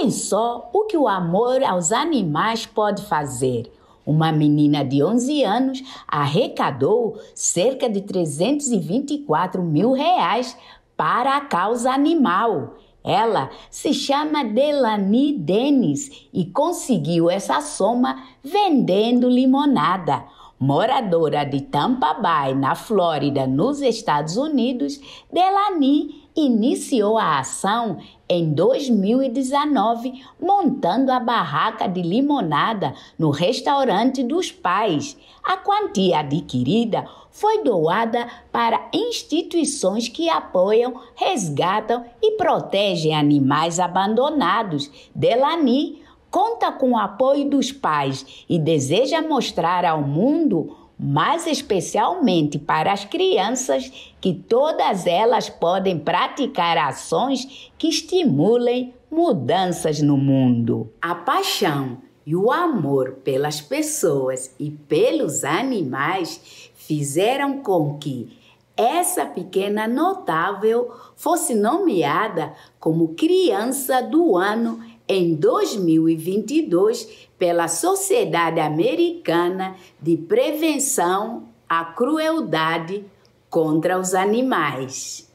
Olhem só o que o amor aos animais pode fazer. Uma menina de 11 anos arrecadou cerca de 324 mil reais para a causa animal. Ela se chama Delani Denis e conseguiu essa soma vendendo limonada. Moradora de Tampa Bay, na Flórida, nos Estados Unidos, Delani iniciou a ação em 2019, montando a barraca de limonada no restaurante dos pais. A quantia adquirida foi doada para instituições que apoiam, resgatam e protegem animais abandonados. Delani conta com o apoio dos pais e deseja mostrar ao mundo mas especialmente para as crianças, que todas elas podem praticar ações que estimulem mudanças no mundo. A paixão e o amor pelas pessoas e pelos animais fizeram com que essa pequena notável fosse nomeada como Criança do Ano em 2022 pela Sociedade Americana de Prevenção à Crueldade contra os Animais.